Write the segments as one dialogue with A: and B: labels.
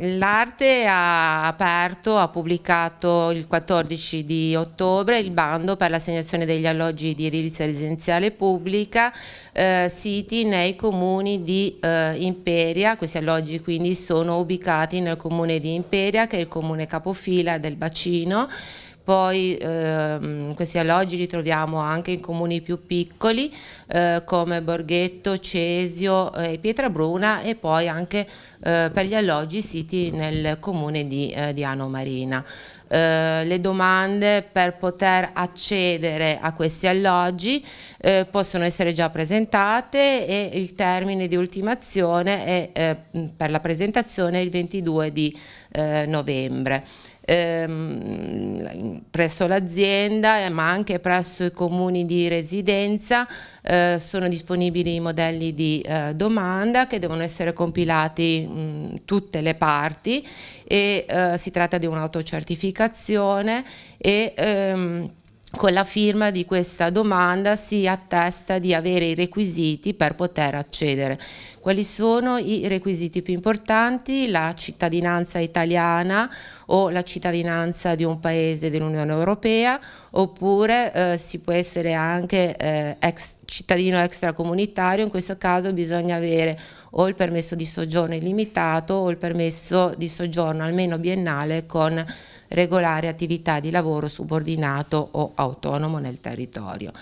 A: L'arte ha aperto, ha pubblicato il 14 di ottobre il bando per l'assegnazione degli alloggi di edilizia residenziale pubblica eh, siti nei comuni di eh, Imperia, questi alloggi quindi sono ubicati nel comune di Imperia che è il comune capofila del bacino, poi ehm, questi alloggi li troviamo anche in comuni più piccoli eh, come Borghetto, Cesio eh, e eh, Pietrabruna e poi anche eh, per gli alloggi siti nel comune di, eh, di Ano Marina. Eh, le domande per poter accedere a questi alloggi possono essere già presentate e il termine di ultimazione è per la presentazione il 22 di novembre ehm, presso l'azienda eh, ma anche presso i comuni di residenza eh, sono disponibili i modelli di eh, domanda che devono essere compilati mh, tutte le parti e eh, si tratta di un'autocertificazione e ehm, con la firma di questa domanda si attesta di avere i requisiti per poter accedere. Quali sono i requisiti più importanti? La cittadinanza italiana o la cittadinanza di un paese dell'Unione Europea oppure eh, si può essere anche eh, ex cittadino extracomunitario, in questo caso bisogna avere o il permesso di soggiorno illimitato o il permesso di soggiorno almeno biennale con regolare attività di lavoro subordinato o autonomo nel territorio.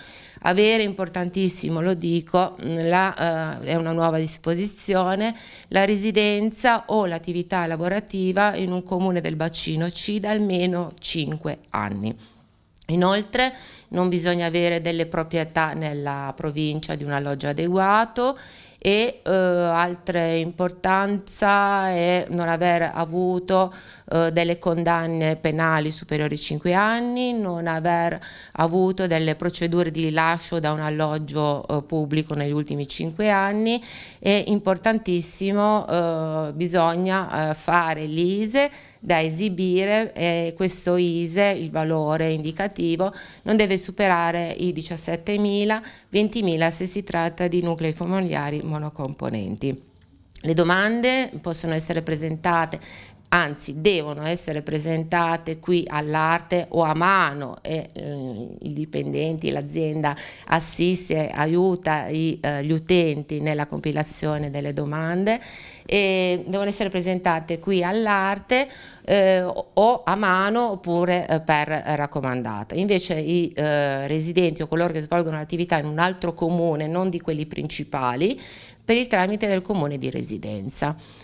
A: Avere importantissimo, lo dico, la, eh, è una nuova disposizione, la residenza o l'attività lavorativa in un comune del bacino C da almeno 5 anni. Inoltre non bisogna avere delle proprietà nella provincia di un alloggio adeguato e eh, altra importanza è non aver avuto eh, delle condanne penali superiori ai 5 anni, non aver avuto delle procedure di rilascio da un alloggio eh, pubblico negli ultimi 5 anni e importantissimo eh, bisogna eh, fare l'ISE da esibire e questo ISE, il valore indicativo, non deve superare i 17.000, 20.000 se si tratta di nuclei familiari monocomponenti. Le domande possono essere presentate anzi devono essere presentate qui all'arte o a mano e eh, i dipendenti, l'azienda assiste, aiuta i, eh, gli utenti nella compilazione delle domande e devono essere presentate qui all'arte eh, o a mano oppure eh, per raccomandata. Invece i eh, residenti o coloro che svolgono l'attività in un altro comune, non di quelli principali, per il tramite del comune di residenza.